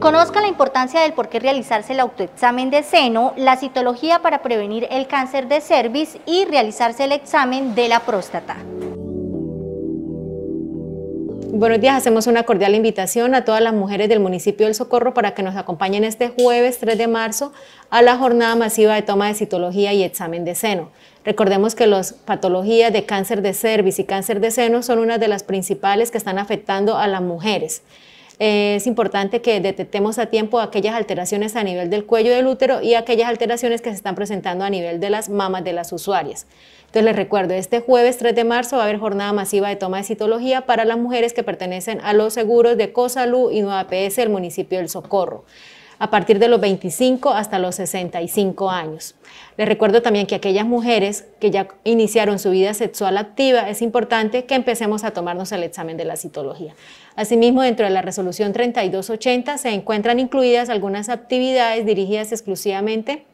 Conozca la importancia del por qué realizarse el autoexamen de seno, la citología para prevenir el cáncer de cervix y realizarse el examen de la próstata. Buenos días, hacemos una cordial invitación a todas las mujeres del municipio del Socorro para que nos acompañen este jueves 3 de marzo a la jornada masiva de toma de citología y examen de seno. Recordemos que las patologías de cáncer de cervix y cáncer de seno son una de las principales que están afectando a las mujeres es importante que detectemos a tiempo aquellas alteraciones a nivel del cuello del útero y aquellas alteraciones que se están presentando a nivel de las mamas de las usuarias. Entonces les recuerdo, este jueves 3 de marzo va a haber jornada masiva de toma de citología para las mujeres que pertenecen a los seguros de COSALU y Nueva PS del municipio del Socorro a partir de los 25 hasta los 65 años. Les recuerdo también que aquellas mujeres que ya iniciaron su vida sexual activa, es importante que empecemos a tomarnos el examen de la citología. Asimismo, dentro de la resolución 3280 se encuentran incluidas algunas actividades dirigidas exclusivamente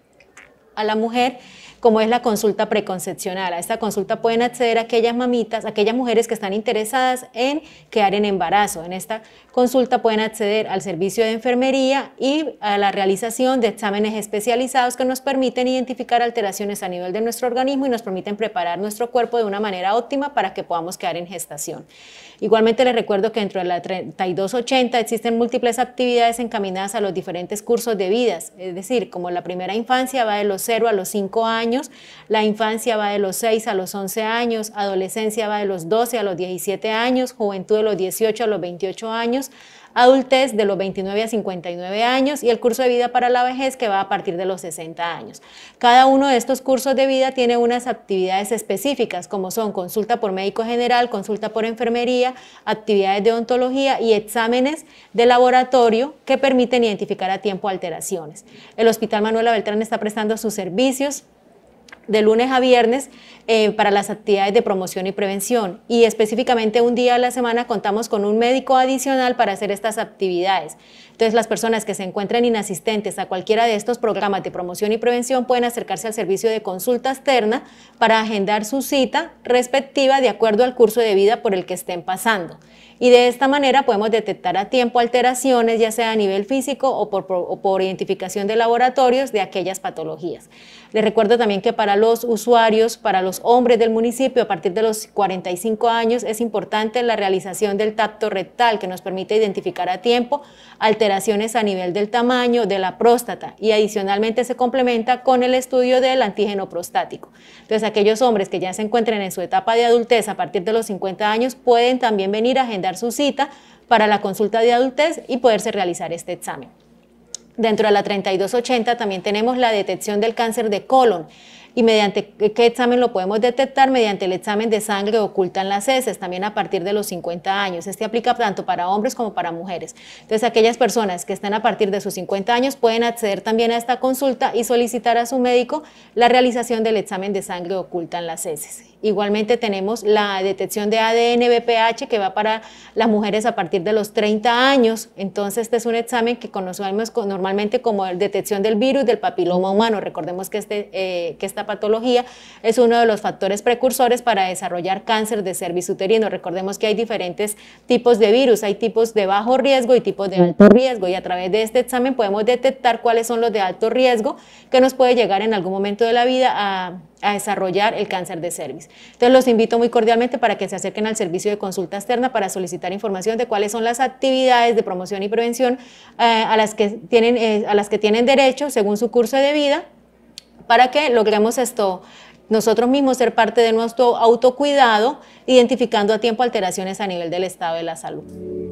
a la mujer, como es la consulta preconcepcional. A esta consulta pueden acceder aquellas mamitas, aquellas mujeres que están interesadas en quedar en embarazo. En esta consulta pueden acceder al servicio de enfermería y a la realización de exámenes especializados que nos permiten identificar alteraciones a nivel de nuestro organismo y nos permiten preparar nuestro cuerpo de una manera óptima para que podamos quedar en gestación. Igualmente les recuerdo que dentro de la 3280 existen múltiples actividades encaminadas a los diferentes cursos de vidas, es decir, como la primera infancia va de los 0 a los 5 años, la infancia va de los 6 a los 11 años, adolescencia va de los 12 a los 17 años, juventud de los 18 a los 28 años, adultez de los 29 a 59 años y el curso de vida para la vejez que va a partir de los 60 años. Cada uno de estos cursos de vida tiene unas actividades específicas como son consulta por médico general, consulta por enfermería, actividades de ontología y exámenes de laboratorio que permiten identificar a tiempo alteraciones. El Hospital Manuela Beltrán está prestando sus servicios de lunes a viernes eh, para las actividades de promoción y prevención. Y específicamente un día a la semana contamos con un médico adicional para hacer estas actividades. Entonces las personas que se encuentren inasistentes a cualquiera de estos programas de promoción y prevención pueden acercarse al servicio de consulta externa para agendar su cita respectiva de acuerdo al curso de vida por el que estén pasando. Y de esta manera podemos detectar a tiempo alteraciones, ya sea a nivel físico o por, o por identificación de laboratorios de aquellas patologías. Les recuerdo también que para los usuarios, para los hombres del municipio a partir de los 45 años, es importante la realización del tacto rectal que nos permite identificar a tiempo alteraciones a nivel del tamaño de la próstata y adicionalmente se complementa con el estudio del antígeno prostático. Entonces aquellos hombres que ya se encuentren en su etapa de adultez a partir de los 50 años pueden también venir a agendar su cita para la consulta de adultez y poderse realizar este examen. Dentro de la 3280 también tenemos la detección del cáncer de colon. ¿Y mediante qué examen lo podemos detectar? Mediante el examen de sangre oculta en las heces, también a partir de los 50 años. Este aplica tanto para hombres como para mujeres. Entonces, aquellas personas que están a partir de sus 50 años pueden acceder también a esta consulta y solicitar a su médico la realización del examen de sangre oculta en las heces. Igualmente tenemos la detección de ADN BPH que va para las mujeres a partir de los 30 años. Entonces, este es un examen que conocemos normalmente como detección del virus del papiloma humano. Recordemos que, este, eh, esta patología es uno de los factores precursores para desarrollar cáncer de cervix uterino. Recordemos que hay diferentes tipos de virus, hay tipos de bajo riesgo y tipos de alto riesgo. Y a través de este examen podemos detectar cuáles son los de alto riesgo que nos puede llegar en algún momento de la vida a a desarrollar el cáncer de cervix. Entonces los invito muy cordialmente para que se acerquen al servicio de consulta externa para solicitar información de cuáles son las actividades de promoción y prevención eh, a, las que tienen, eh, a las que tienen derecho según su curso de vida para que logremos esto nosotros mismos ser parte de nuestro autocuidado, identificando a tiempo alteraciones a nivel del estado de la salud.